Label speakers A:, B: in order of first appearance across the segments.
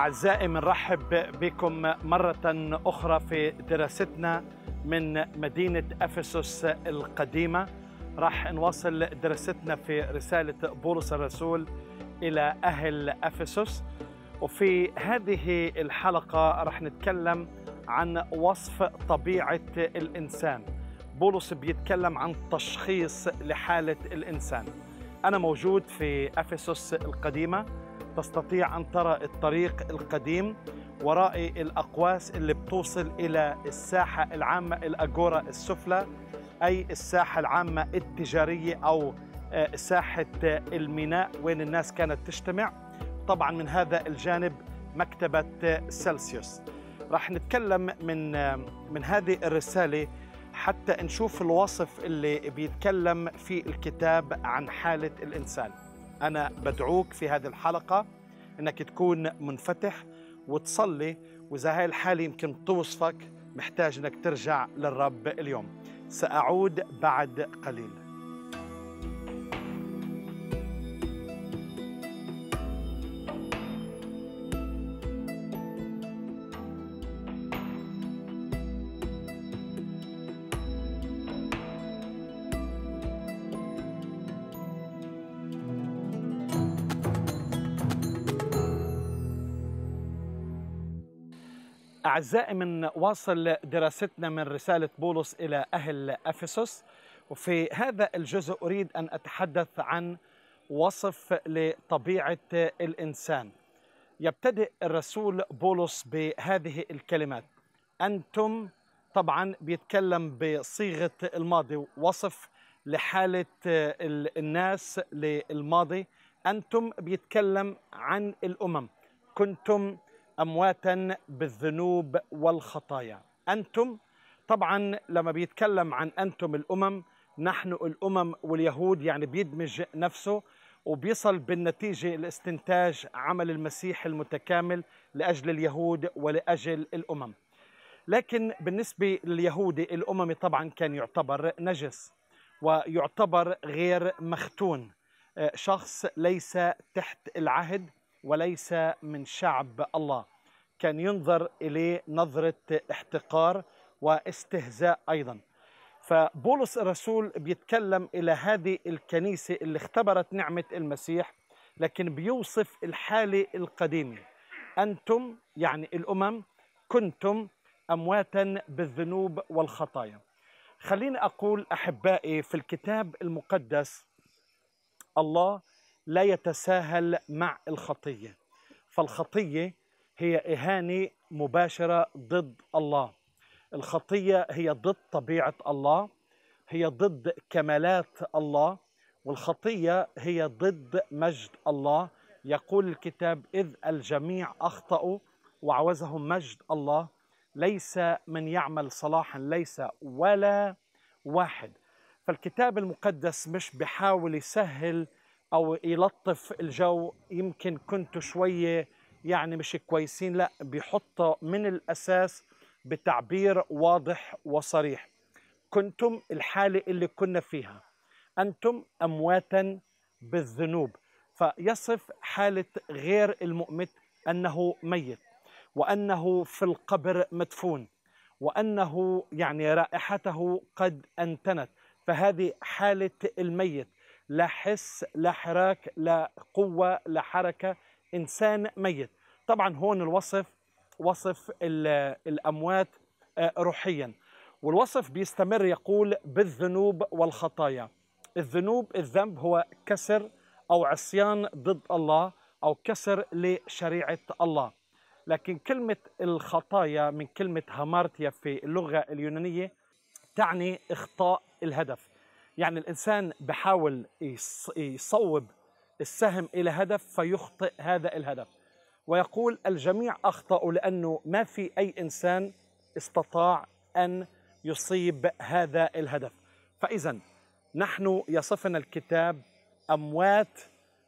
A: أعزائي بنرحب بكم مرة أخرى في دراستنا من مدينة أفسس القديمة راح نواصل دراستنا في رسالة بولس الرسول إلى أهل أفسس وفي هذه الحلقة راح نتكلم عن وصف طبيعة الإنسان بولس بيتكلم عن تشخيص لحالة الإنسان أنا موجود في أفسس القديمة تستطيع أن ترى الطريق القديم ورائي الأقواس اللي بتوصل إلى الساحة العامة الأجورة السفلى أي الساحة العامة التجارية أو آه، ساحة الميناء وين الناس كانت تجتمع طبعا من هذا الجانب مكتبة سلسيوس راح نتكلم من آه، من هذه الرسالة حتى نشوف الوصف اللي بيتكلم في الكتاب عن حالة الإنسان أنا بدعوك في هذه الحلقة أنك تكون منفتح وتصلي وإذا هاي الحالة يمكن توصفك محتاج أنك ترجع للرب اليوم سأعود بعد قليل أعزائي من واصل دراستنا من رسالة بولس إلى أهل أفسس وفي هذا الجزء أريد أن أتحدث عن وصف لطبيعة الإنسان يبتدئ الرسول بولس بهذه الكلمات أنتم طبعا بيتكلم بصيغة الماضي وصف لحالة الناس للماضي أنتم بيتكلم عن الأمم كنتم امواتا بالذنوب والخطايا انتم طبعا لما بيتكلم عن انتم الامم نحن الامم واليهود يعني بيدمج نفسه وبيصل بالنتيجه لاستنتاج عمل المسيح المتكامل لاجل اليهود ولاجل الامم لكن بالنسبه لليهودي الاممي طبعا كان يعتبر نجس ويعتبر غير مختون آه، شخص ليس تحت العهد وليس من شعب الله كان ينظر إليه نظرة احتقار واستهزاء أيضا فبولس الرسول بيتكلم إلى هذه الكنيسة اللي اختبرت نعمة المسيح لكن بيوصف الحالة القديمة أنتم يعني الأمم كنتم أمواتا بالذنوب والخطايا خليني أقول أحبائي في الكتاب المقدس الله لا يتساهل مع الخطية فالخطية هي إهانة مباشرة ضد الله الخطية هي ضد طبيعة الله هي ضد كمالات الله والخطية هي ضد مجد الله يقول الكتاب إذ الجميع أخطأوا وعوزهم مجد الله ليس من يعمل صلاحا ليس ولا واحد فالكتاب المقدس مش بحاول يسهل أو يلطف الجو يمكن كنت شوية يعني مش كويسين لا بيحط من الأساس بتعبير واضح وصريح كنتم الحالة اللي كنا فيها أنتم أمواتا بالذنوب فيصف حالة غير المؤمن أنه ميت وأنه في القبر مدفون وأنه يعني رائحته قد أنتنت فهذه حالة الميت لا حس لا حراك لا قوة لا حركة انسان ميت طبعا هون الوصف وصف الاموات آه، روحيا والوصف بيستمر يقول بالذنوب والخطايا الذنوب الذنب هو كسر او عصيان ضد الله او كسر لشريعه الله لكن كلمه الخطايا من كلمه هامارتيا في اللغه اليونانيه تعني اخطاء الهدف يعني الانسان بحاول يصوب السهم إلى هدف فيخطئ هذا الهدف ويقول الجميع أخطأوا لأنه ما في أي إنسان استطاع أن يصيب هذا الهدف فإذا نحن يصفنا الكتاب أموات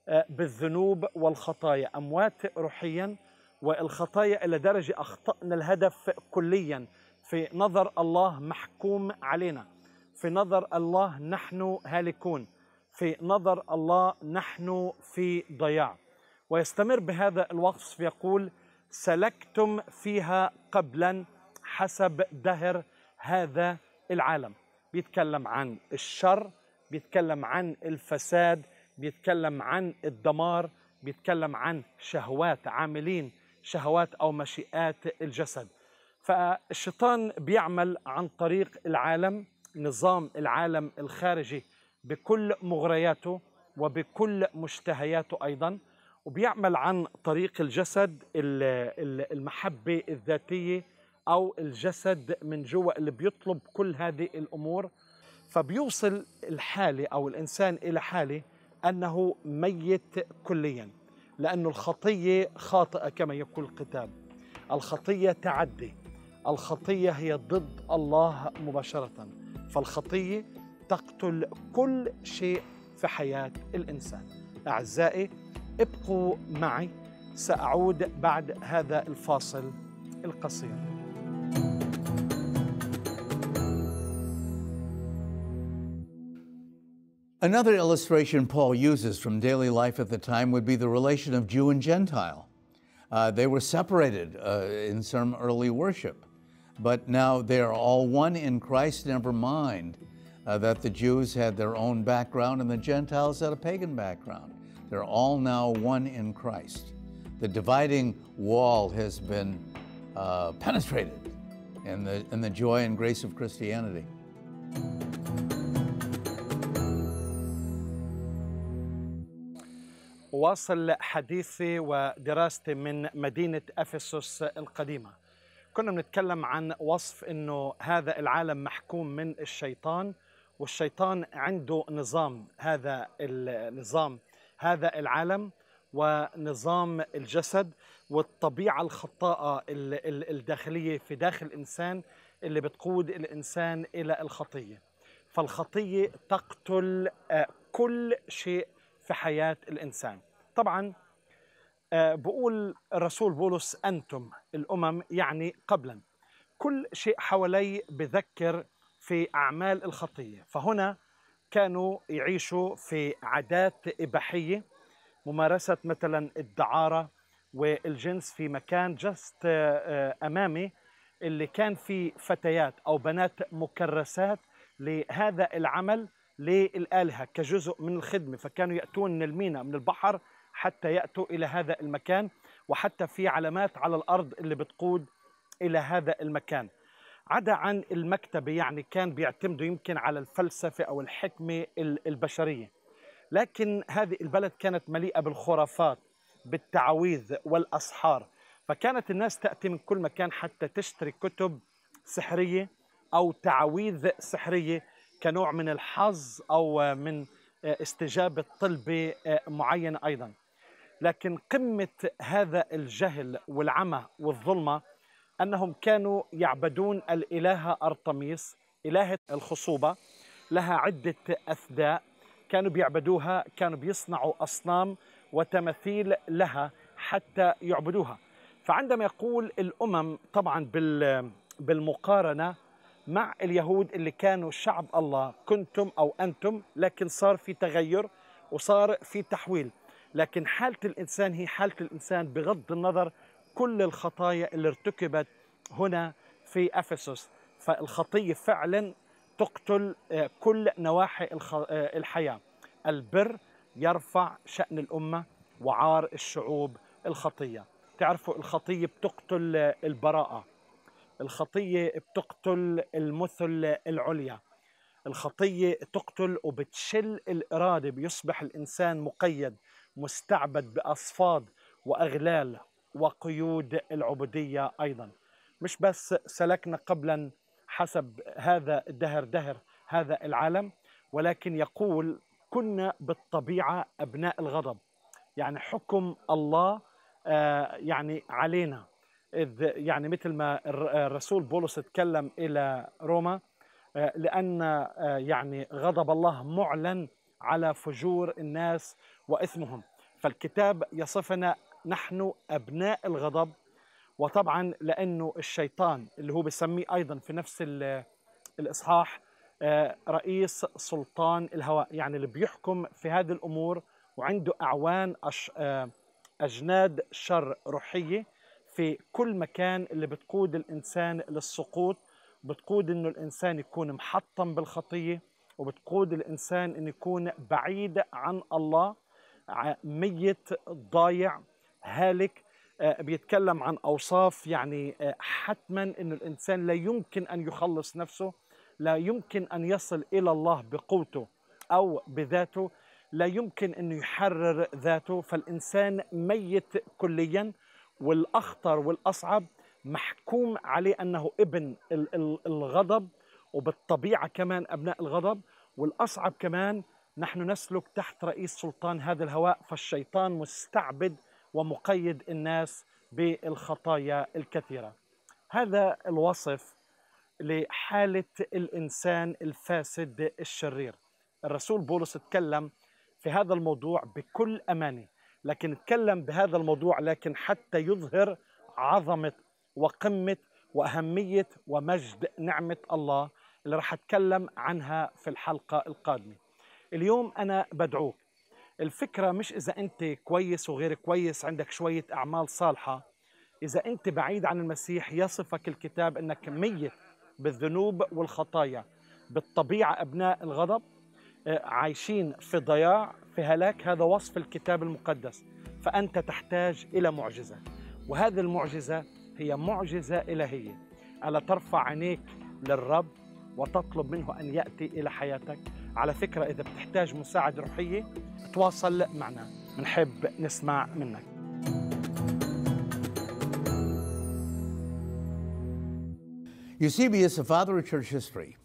A: آه، بالذنوب والخطايا أموات روحيا والخطايا إلى درجة أخطأنا الهدف كليا في نظر الله محكوم علينا في نظر الله نحن هالكون في نظر الله نحن في ضياع ويستمر بهذا الوقف يقول سلكتم فيها قبلا حسب دهر هذا العالم بيتكلم عن الشر بيتكلم عن الفساد بيتكلم عن الدمار بيتكلم عن شهوات عاملين شهوات او مشيئات الجسد فالشيطان بيعمل عن طريق العالم نظام العالم الخارجي بكل مغرياته وبكل مشتهياته أيضا وبيعمل عن طريق الجسد المحبة الذاتية أو الجسد من جوا اللي بيطلب كل هذه الأمور فبيوصل الحالة أو الإنسان إلى حالة أنه ميت كليا لأن الخطية خاطئة كما يقول الكتاب الخطية تعدي الخطية هي ضد الله مباشرة فالخطية تقتل كل شيء في الإنسان أعزائي ابقوا معي سأعود بعد هذا الفاصل القصير
B: Another illustration Paul uses from daily life at the time would be the relation of Jew and Gentile. Uh, they were separated uh, in some early worship, but now they are all one in Christ, never mind uh, that the Jews had their own background and the Gentiles had a pagan background. They're all now one in Christ. The dividing wall has been uh, penetrated in the, in the joy and grace of Christianity.
A: واصل حديثي ودراستي من مدينة أفسس القديمة كنا نتكلم عن وصف أنه هذا العالم محكوم من الشيطان والشيطان عنده نظام هذا النظام هذا العالم ونظام الجسد والطبيعة الخطاءة الداخلية في داخل الإنسان اللي بتقود الإنسان إلى الخطية فالخطية تقتل آه، كل شيء في حياة الإنسان طبعا آه، بقول الرسول بولس أنتم الأمم يعني قبلا كل شيء حوالي بذكر في أعمال الخطية فهنا كانوا يعيشوا في عادات إباحية ممارسة مثلا الدعارة والجنس في مكان جست آه، آه، أمامي اللي كان في فتيات أو بنات مكرسات لهذا العمل للآلهة كجزء من الخدمة فكانوا يأتون من الميناء من البحر حتى يأتوا إلى هذا المكان وحتى في علامات على الأرض اللي بتقود إلى هذا المكان عدا عن المكتبة يعني كان بيعتمدوا يمكن على الفلسفة أو الحكمة البشرية لكن هذه البلد كانت مليئة بالخرافات بالتعاويذ والأسحار فكانت الناس تأتي من كل مكان حتى تشتري كتب سحرية أو تعاويذ سحرية كنوع من الحظ أو من استجابة طلبة معينة أيضا لكن قمة هذا الجهل والعمى والظلمة أنهم كانوا يعبدون الإلهة أرطميس إلهة الخصوبة لها عدة أثداء كانوا بيعبدوها كانوا بيصنعوا أصنام وتماثيل لها حتى يعبدوها فعندما يقول الأمم طبعا بالمقارنة مع اليهود اللي كانوا شعب الله كنتم أو أنتم لكن صار في تغير وصار في تحويل لكن حالة الإنسان هي حالة الإنسان بغض النظر كل الخطايا اللي ارتكبت هنا في افسس فالخطيه فعلا تقتل آه، كل نواحي آه، الحياه البر يرفع شان الامه وعار الشعوب الخطيه تعرفوا الخطيه بتقتل البراءه الخطيه بتقتل المثل العليا الخطيه تقتل وبتشل الاراده بيصبح الانسان مقيد مستعبد باصفاد واغلال وقيود العبودية أيضا مش بس سلكنا قبلا حسب هذا الدهر دهر هذا العالم ولكن يقول كنا بالطبيعة أبناء الغضب يعني حكم الله آه، يعني علينا إذ يعني مثل ما الرسول بولس تكلم إلى روما آه، لأن آه، يعني غضب الله معلن على فجور الناس وإثمهم فالكتاب يصفنا نحن أبناء الغضب وطبعا لأنه الشيطان اللي هو بسميه أيضا في نفس الإصحاح آه، رئيس سلطان الهواء يعني اللي بيحكم في هذه الأمور وعنده أعوان آه، أجناد شر روحية في كل مكان اللي بتقود الإنسان للسقوط بتقود إنه الإنسان يكون محطم بالخطية وبتقود الإنسان إنه يكون بعيد عن الله ميت ضايع هالك آه، بيتكلم عن أوصاف يعني آه، حتما أن الإنسان لا يمكن أن يخلص نفسه لا يمكن أن يصل إلى الله بقوته أو بذاته لا يمكن أن يحرر ذاته فالإنسان ميت كليا والأخطر والأصعب محكوم عليه أنه ابن الغضب وبالطبيعة كمان أبناء الغضب والأصعب كمان نحن نسلك تحت رئيس سلطان هذا الهواء فالشيطان مستعبد ومقيد الناس بالخطايا الكثيرة هذا الوصف لحالة الإنسان الفاسد الشرير الرسول بولس تكلم في هذا الموضوع بكل أمانة لكن تكلم بهذا الموضوع لكن حتى يظهر عظمة وقمة وأهمية ومجد نعمة الله اللي راح أتكلم عنها في الحلقة القادمة اليوم أنا بدعوك الفكره مش اذا انت كويس وغير كويس عندك شويه اعمال صالحه اذا انت بعيد عن المسيح يصفك الكتاب انك ميت بالذنوب والخطايا بالطبيعه ابناء الغضب آه، عايشين في ضياع في هلاك هذا وصف الكتاب المقدس فانت تحتاج الى معجزه وهذه المعجزه هي معجزه الهيه الا ترفع عينيك للرب وتطلب منه ان ياتي الى حياتك على فكرة إذا بتحتاج مساعدة روحية تواصل معنا بنحب نسمع منك
B: Eusebius, the father of church history,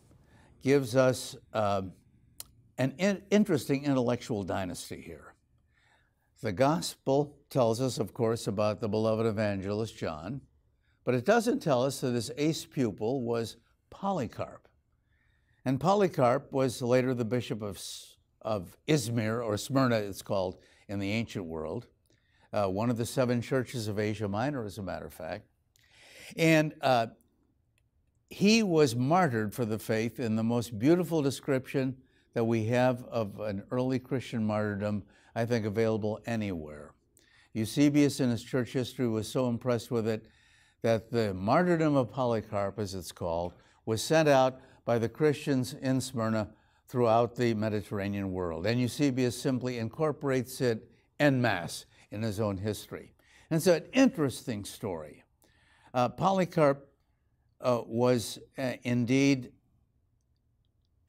B: gives us um, an in interesting intellectual dynasty here. The gospel tells us, of course, about the beloved evangelist John, but it doesn't tell us that his ace pupil was Polycarp. And Polycarp was later the bishop of, of Izmir, or Smyrna, it's called in the ancient world, uh, one of the seven churches of Asia Minor, as a matter of fact. And uh, he was martyred for the faith in the most beautiful description that we have of an early Christian martyrdom, I think, available anywhere. Eusebius, in his church history, was so impressed with it that the martyrdom of Polycarp, as it's called, was sent out by the Christians in Smyrna throughout the Mediterranean world. And Eusebius simply incorporates it en masse in his own history. And so, an interesting story. Uh, Polycarp uh, was uh, indeed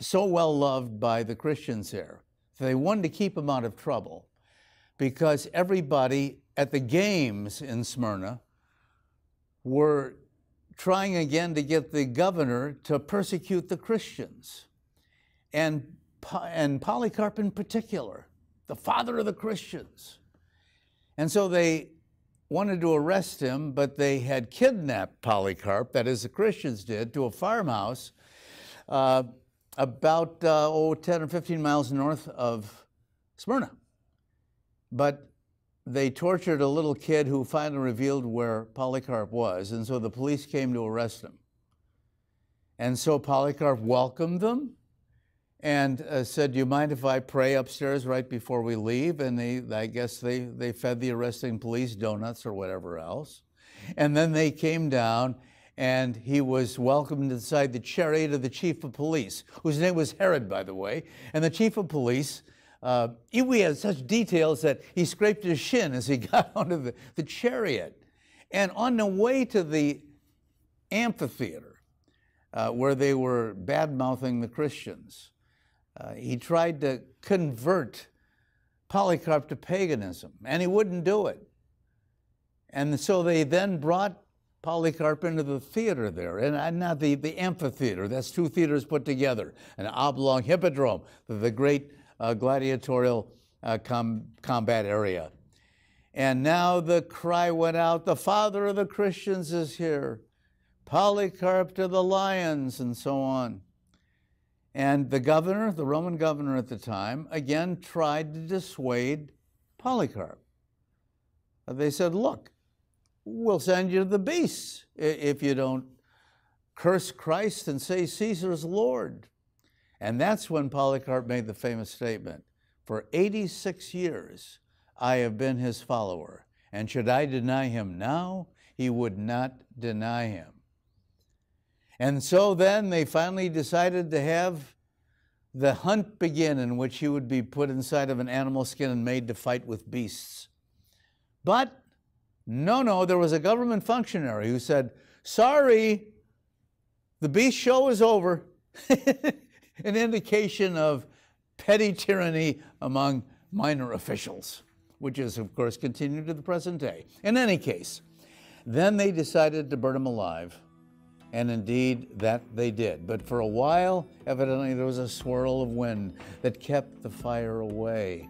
B: so well loved by the Christians there. They wanted to keep him out of trouble because everybody at the games in Smyrna were trying again to get the governor to persecute the Christians, and, and Polycarp in particular, the father of the Christians. And so they wanted to arrest him, but they had kidnapped Polycarp, that is, the Christians did, to a farmhouse uh, about uh, oh, 10 or 15 miles north of Smyrna. But they tortured a little kid who finally revealed where Polycarp was, and so the police came to arrest him. And so Polycarp welcomed them and uh, said, Do you mind if I pray upstairs right before we leave? And they, I guess they, they fed the arresting police donuts or whatever else. And then they came down, and he was welcomed inside the chariot of the chief of police, whose name was Herod, by the way. And the chief of police uh, we had such details that he scraped his shin as he got onto the, the chariot. And on the way to the amphitheater, uh, where they were bad mouthing the Christians, uh, he tried to convert Polycarp to paganism, and he wouldn't do it. And so they then brought Polycarp into the theater there, and not the, the amphitheater. That's two theaters put together, an oblong hippodrome the great uh, gladiatorial uh, com combat area. And now the cry went out, the father of the Christians is here, Polycarp to the lions, and so on. And the governor, the Roman governor at the time, again tried to dissuade Polycarp. Uh, they said, Look, we'll send you to the beasts if you don't curse Christ and say Caesar's Lord. And that's when Polycarp made the famous statement For 86 years, I have been his follower, and should I deny him now, he would not deny him. And so then they finally decided to have the hunt begin, in which he would be put inside of an animal skin and made to fight with beasts. But no, no, there was a government functionary who said, Sorry, the beast show is over. an indication of petty tyranny among minor officials, which is, of course, continued to the present day. In any case, then they decided to burn him alive, and indeed that they did. But for a while, evidently, there was a swirl of wind that kept the fire away.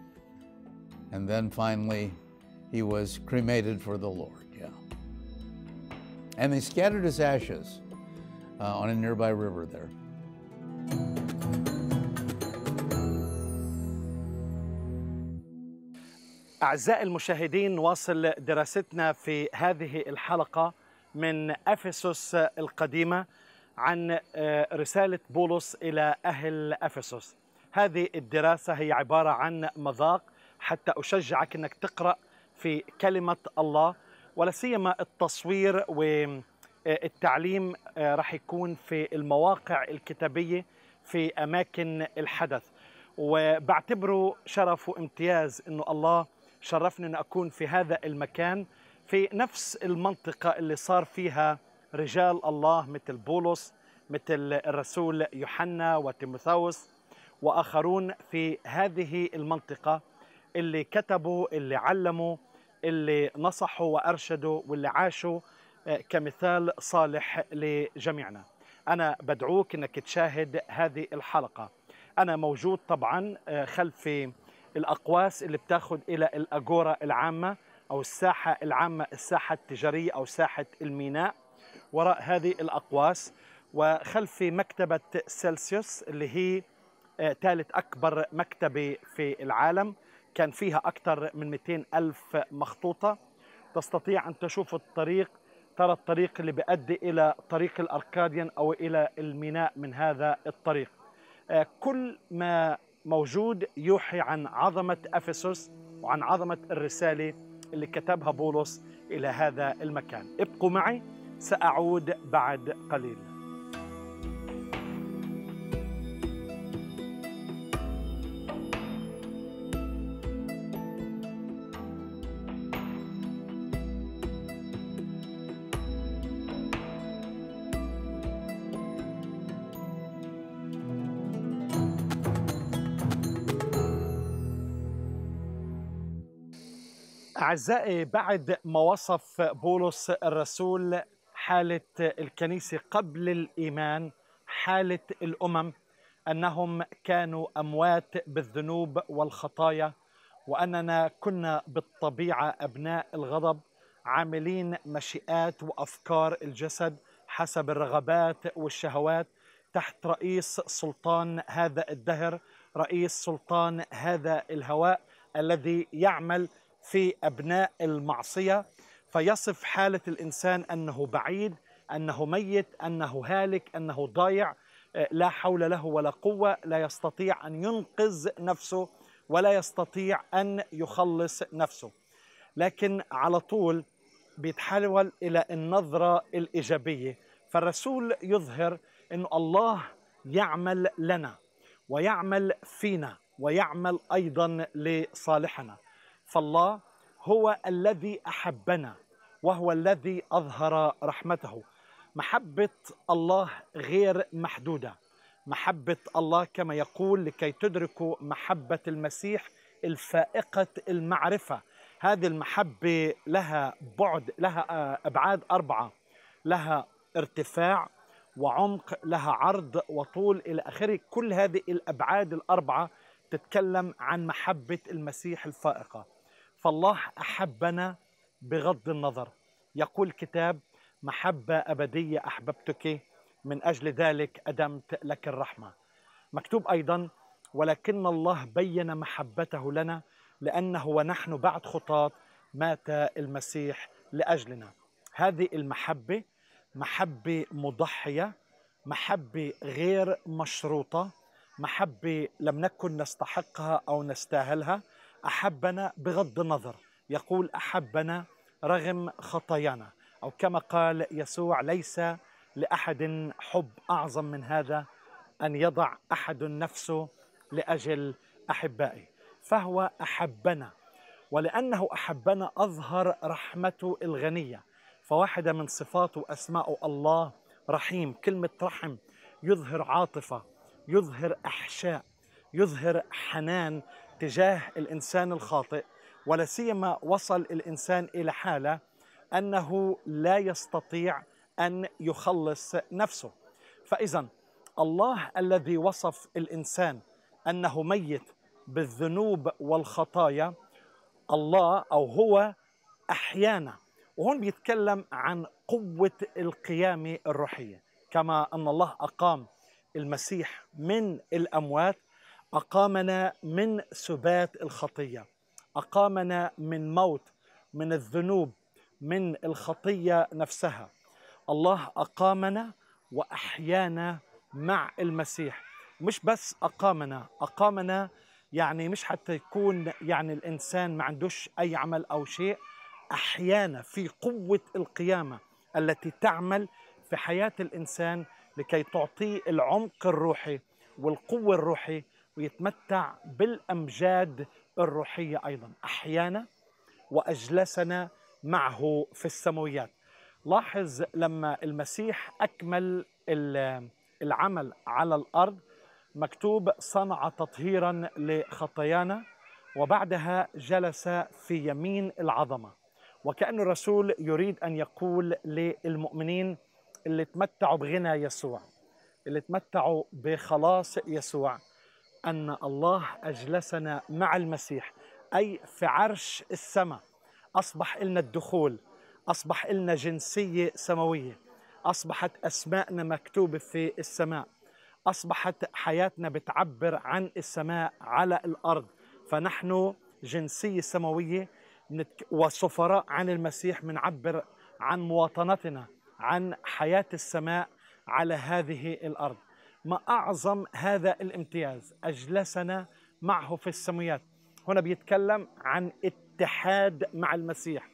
B: And then finally, he was cremated for the Lord, yeah. And they scattered his ashes uh, on a nearby river there.
A: أعزائي المشاهدين واصل دراستنا في هذه الحلقة من أفسس القديمة عن آه، رسالة بولس إلى أهل أفسس هذه الدراسة هي عبارة عن مذاق حتى أشجعك أنك تقرأ في كلمة الله ولا سيما التصوير والتعليم آه، آه، راح يكون في المواقع الكتابية في أماكن الحدث وبعتبره شرف وامتياز أنه الله شرفني أن أكون في هذا المكان في نفس المنطقة اللي صار فيها رجال الله مثل بولس مثل الرسول يوحنا وتيموثاوس وآخرون في هذه المنطقة اللي كتبوا اللي علموا اللي نصحوا وأرشدوا واللي عاشوا آه، كمثال صالح لجميعنا أنا بدعوك أنك تشاهد هذه الحلقة أنا موجود طبعا آه، خلفي الاقواس اللي بتاخد الى الاجوره العامه او الساحه العامه الساحه التجاريه او ساحه الميناء وراء هذه الاقواس وخلفي مكتبه سلسيوس اللي هي آه، ثالث اكبر مكتبه في العالم كان فيها اكثر من 200 الف مخطوطه تستطيع ان تشوف الطريق ترى الطريق اللي بيؤدي الى طريق الاركاديان او الى الميناء من هذا الطريق آه، كل ما موجود يوحي عن عظمة أفسس وعن عظمة الرسالة اللي كتبها بولس إلى هذا المكان ابقوا معي سأعود بعد قليل أعزائي بعد ما وصف بولس الرسول حالة الكنيسة قبل الإيمان حالة الأمم أنهم كانوا أموات بالذنوب والخطايا وأننا كنا بالطبيعة أبناء الغضب عاملين مشيئات وأفكار الجسد حسب الرغبات والشهوات تحت رئيس سلطان هذا الدهر رئيس سلطان هذا الهواء الذي يعمل في أبناء المعصية فيصف حالة الإنسان أنه بعيد أنه ميت أنه هالك أنه ضايع آه، لا حول له ولا قوة لا يستطيع أن ينقذ نفسه ولا يستطيع أن يخلص نفسه لكن على طول بيتحول إلى النظرة الإيجابية فالرسول يظهر أن الله يعمل لنا ويعمل فينا ويعمل أيضا لصالحنا فالله هو الذي احبنا وهو الذي اظهر رحمته محبه الله غير محدوده محبه الله كما يقول لكي تدركوا محبه المسيح الفائقه المعرفه هذه المحبه لها بعد لها آه، ابعاد اربعه لها ارتفاع وعمق لها عرض وطول الى اخره كل هذه الابعاد الاربعه تتكلم عن محبه المسيح الفائقه فالله أحبنا بغض النظر يقول كتاب محبة أبدية أحببتك من أجل ذلك أدمت لك الرحمة مكتوب أيضا ولكن الله بين محبته لنا لأنه ونحن بعد خطاة مات المسيح لأجلنا هذه المحبة محبة مضحية محبة غير مشروطة محبة لم نكن نستحقها أو نستاهلها أحبنا بغض النظر يقول أحبنا رغم خطايانا أو كما قال يسوع ليس لأحد حب أعظم من هذا أن يضع أحد نفسه لأجل أحبائه فهو أحبنا ولأنه أحبنا أظهر رحمته الغنية فواحدة من صفاته وأسمائه الله رحيم كلمة رحم يظهر عاطفة يظهر إحشاء يظهر حنان تجاه الانسان الخاطئ ولا سيما وصل الانسان الى حاله انه لا يستطيع ان يخلص نفسه فاذا الله الذي وصف الانسان انه ميت بالذنوب والخطايا الله او هو احيانا وهون بيتكلم عن قوه القيامه الروحيه كما ان الله اقام المسيح من الاموات أقامنا من سبات الخطية أقامنا من موت من الذنوب من الخطية نفسها الله أقامنا وأحيانا مع المسيح مش بس أقامنا أقامنا يعني مش حتى يكون يعني الإنسان ما عندوش أي عمل أو شيء أحيانا في قوة القيامة التي تعمل في حياة الإنسان لكي تعطيه العمق الروحي والقوة الروحي ويتمتع بالامجاد الروحيه ايضا احيانا واجلسنا معه في السماويات لاحظ لما المسيح اكمل العمل على الارض مكتوب صنع تطهيرا لخطايانا وبعدها جلس في يمين العظمه وكأن الرسول يريد أن يقول للمؤمنين اللي تمتعوا بغنى يسوع اللي تمتعوا بخلاص يسوع أن الله أجلسنا مع المسيح أي في عرش السماء أصبح إلنا الدخول أصبح إلنا جنسية سماوية أصبحت أسماءنا مكتوبة في السماء أصبحت حياتنا بتعبر عن السماء على الأرض فنحن جنسية سماوية وسفراء عن المسيح بنعبر عن مواطنتنا عن حياة السماء على هذه الأرض ما أعظم هذا الامتياز أجلسنا معه في السمويات هنا بيتكلم عن اتحاد مع المسيح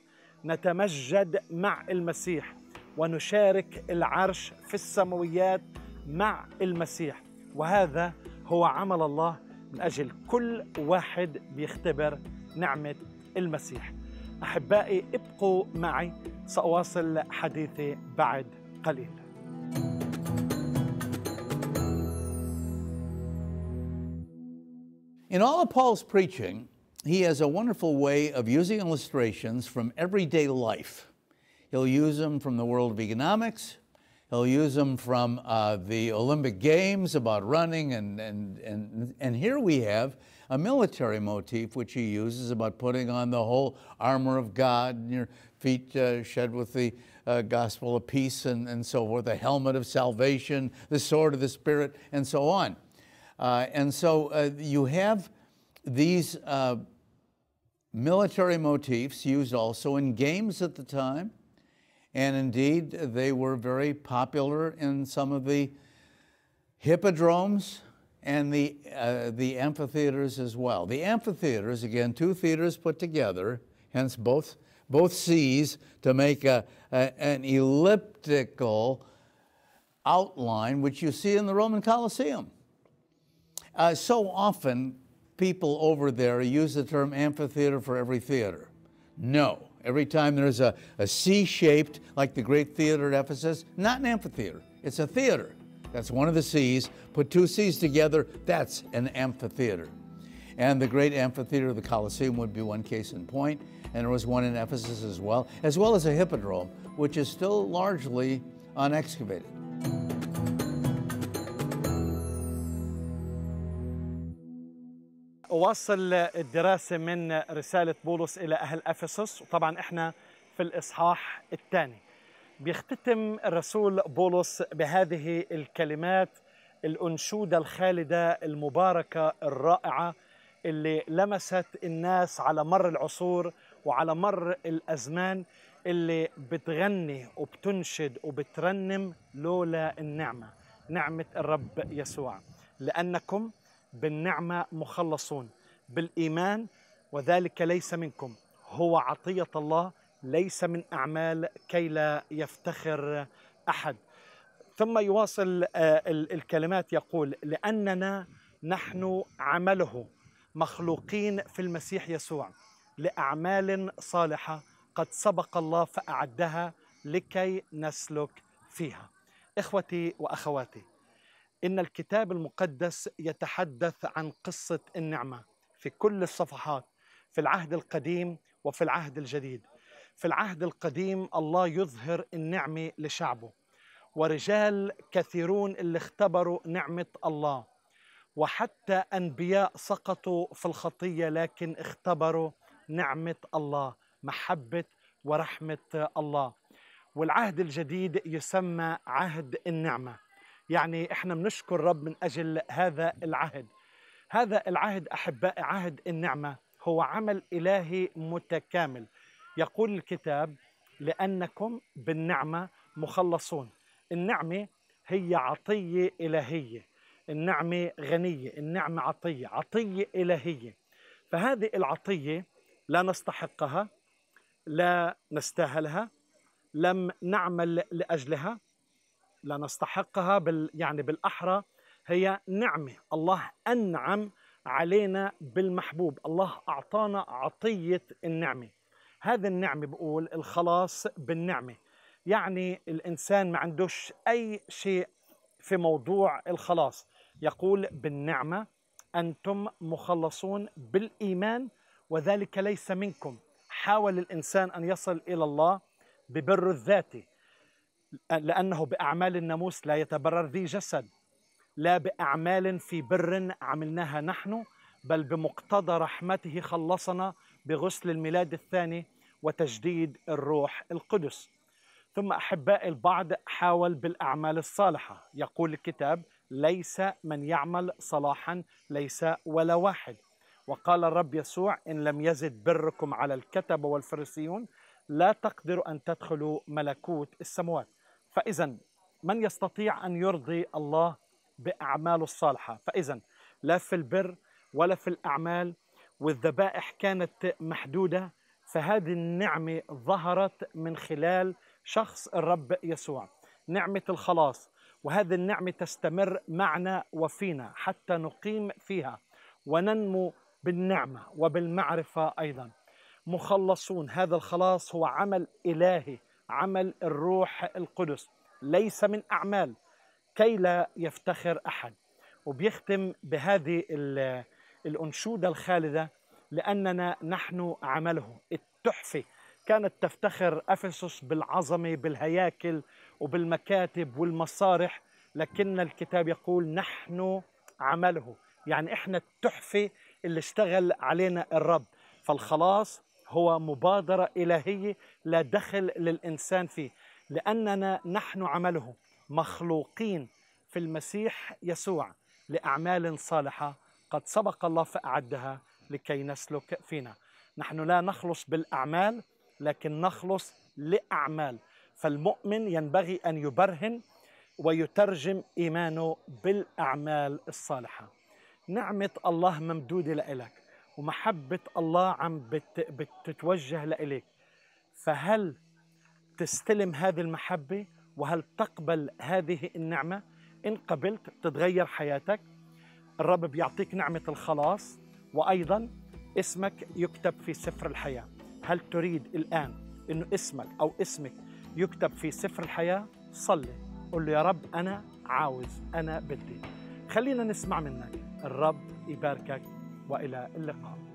A: نتمجد مع المسيح ونشارك العرش في السماويات مع المسيح وهذا هو عمل الله من أجل كل واحد بيختبر نعمة المسيح أحبائي ابقوا معي سأواصل
B: حديثي بعد قليل thank you In all of Paul's preaching, he has a wonderful way of using illustrations from everyday life. He'll use them from the world of economics. He'll use them from uh, the Olympic Games about running. And, and, and, and here we have a military motif which he uses about putting on the whole armor of God and your feet uh, shed with the uh, gospel of peace and, and so forth, the helmet of salvation, the sword of the Spirit, and so on. Uh, and so uh, you have these uh, military motifs used also in games at the time. And indeed, they were very popular in some of the hippodromes and the, uh, the amphitheaters as well. The amphitheaters, again, two theaters put together, hence both, both C's, to make a, a, an elliptical outline, which you see in the Roman Colosseum. Uh, so often, people over there use the term amphitheater for every theater. No. Every time there's is shaped, like the great theater at Ephesus, not an amphitheater, it's a theater. That's one of the C's. Put two C's together, that's an amphitheater. And the great amphitheater of the Colosseum would be one case in point, and there was one in Ephesus as well, as well as a hippodrome, which is still largely unexcavated.
A: وصل الدراسة من رسالة بولس إلى أهل أفسس وطبعا إحنا في الإصحاح الثاني بيختتم الرسول بولس بهذه الكلمات الأنشودة الخالدة المباركة الرائعة اللي لمست الناس على مر العصور وعلى مر الأزمان اللي بتغني وبتنشد وبترنم لولا النعمة نعمة الرب يسوع لأنكم بالنعمة مخلصون بالإيمان وذلك ليس منكم هو عطية الله ليس من أعمال كي لا يفتخر أحد ثم يواصل آه، الكلمات يقول لأننا نحن عمله مخلوقين في المسيح يسوع لأعمال صالحة قد سبق الله فأعدها لكي نسلك فيها إخوتي وأخواتي إن الكتاب المقدس يتحدث عن قصة النعمة في كل الصفحات في العهد القديم وفي العهد الجديد في العهد القديم الله يظهر النعمة لشعبه ورجال كثيرون اللي اختبروا نعمة الله وحتى أنبياء سقطوا في الخطية لكن اختبروا نعمة الله محبة ورحمة الله والعهد الجديد يسمى عهد النعمه يعني احنا بنشكر رب من اجل هذا العهد هذا العهد احبائي عهد النعمه هو عمل الهي متكامل يقول الكتاب لانكم بالنعمه مخلصون النعمه هي عطيه الهيه النعمه غنيه النعمه عطيه عطيه الهيه فهذه العطيه لا نستحقها لا نستاهلها لم نعمل لاجلها لنستحقها بال يعني بالاحرى هي نعمه الله انعم علينا بالمحبوب الله اعطانا عطيه النعمه هذه النعمه بقول الخلاص بالنعمه يعني الانسان ما عندوش اي شيء في موضوع الخلاص يقول بالنعمه انتم مخلصون بالايمان وذلك ليس منكم حاول الانسان ان يصل الى الله ببر الذاتي لأنه بأعمال الناموس لا يتبرر ذي جسد لا بأعمال في بر عملناها نحن بل بمقتضى رحمته خلصنا بغسل الميلاد الثاني وتجديد الروح القدس ثم أحباء البعض حاول بالأعمال الصالحة يقول الكتاب ليس من يعمل صلاحا ليس ولا واحد وقال الرب يسوع إن لم يزد بركم على الكتب والفرسيون لا تقدروا أن تدخلوا ملكوت السموات فإذا من يستطيع أن يرضي الله بأعماله الصالحة فإذا لا في البر ولا في الأعمال والذبائح كانت محدودة فهذه النعمة ظهرت من خلال شخص الرب يسوع نعمة الخلاص وهذه النعمة تستمر معنا وفينا حتى نقيم فيها وننمو بالنعمة وبالمعرفة أيضا مخلصون هذا الخلاص هو عمل إلهي عمل الروح القدس ليس من أعمال كي لا يفتخر أحد وبيختم بهذه الأنشودة الخالدة لأننا نحن عمله التحفة كانت تفتخر أفسس بالعظمة بالهياكل وبالمكاتب والمصارح لكن الكتاب يقول نحن عمله يعني إحنا التحفة اللي اشتغل علينا الرب فالخلاص هو مبادرة إلهية لا دخل للإنسان فيه لأننا نحن عمله مخلوقين في المسيح يسوع لأعمال صالحة قد سبق الله فأعدها لكي نسلك فينا نحن لا نخلص بالأعمال لكن نخلص لأعمال فالمؤمن ينبغي أن يبرهن ويترجم إيمانه بالأعمال الصالحة نعمة الله ممدودة لك ومحبة الله عم بت بتتوجه لإليك فهل تستلم هذه المحبة وهل تقبل هذه النعمة إن قبلت بتتغير حياتك الرب بيعطيك نعمة الخلاص وأيضا اسمك يكتب في سفر الحياة هل تريد الآن أن اسمك أو اسمك يكتب في سفر الحياة صلي قل له يا رب أنا عاوز أنا بدي خلينا نسمع منك الرب يباركك والى اللقاء